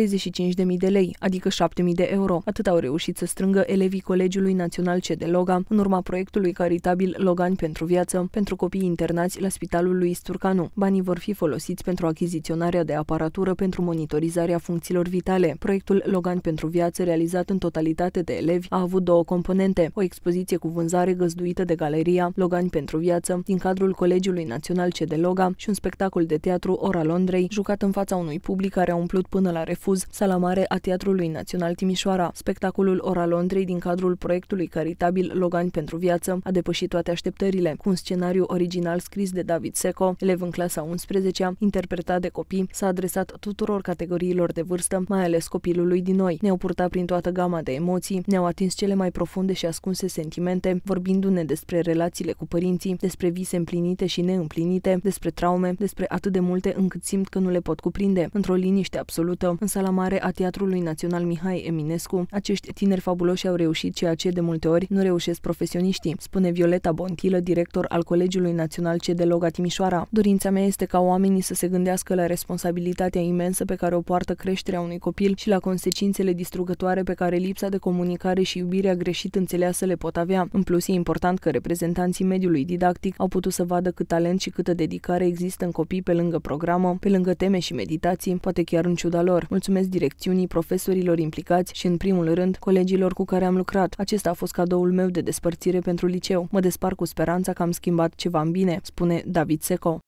35.000 de lei, adică 7.000 de euro. Atât au reușit să strângă elevii Colegiului Național C de Loga, în urma proiectului caritabil Logan pentru viață, pentru copii internați la Spitalul lui Sturcanu. Banii vor fi folosiți pentru achiziționarea de aparatură pentru monitorizarea funcțiilor vitale. Proiectul Logan pentru viață, realizat în totalitate de elevi, a avut două componente, o expoziție cu vânzare găzduită de galeria Logan pentru viață din cadrul Colegiului Național C de Loga și un spectacol de teatru Ora Londrei, jucat în fața unui public care a umplut până la refuz Refuz, sala mare a Teatrului Național Timișoara. Spectacolul Ora Londrei din cadrul proiectului caritabil Logan pentru viață a depășit toate așteptările, cu un scenariu original scris de David Seco, elev în clasa 11-a, interpretat de copii, s-a adresat tuturor categoriilor de vârstă, mai ales copilului din noi. Ne-au purtat prin toată gama de emoții, ne-au atins cele mai profunde și ascunse sentimente, vorbindu-ne despre relațiile cu părinții, despre vise împlinite și neîmplinite, despre traume, despre atât de multe încât simt că nu le pot cuprinde, într-o liniște absolută, însă sala mare a Teatrului Național Mihai Eminescu, acești tineri fabuloși au reușit ceea ce de multe ori nu reușesc profesioniștii, spune Violeta Bontilă, director al Colegiului Național CD Loga Timișoara. Dorința mea este ca oamenii să se gândească la responsabilitatea imensă pe care o poartă creșterea unui copil și la consecințele distrugătoare pe care lipsa de comunicare și iubirea greșit înțeleasă le pot avea. În plus, e important că reprezentanții mediului didactic au putut să vadă cât talent și câtă dedicare există în copii pe lângă programă, pe lângă teme și meditații, poate chiar în ciuda lor. Mulțumesc mulțumesc direcțiunii, profesorilor implicați și, în primul rând, colegilor cu care am lucrat. Acesta a fost cadoul meu de despărțire pentru liceu. Mă despar cu speranța că am schimbat ceva în bine, spune David Seco.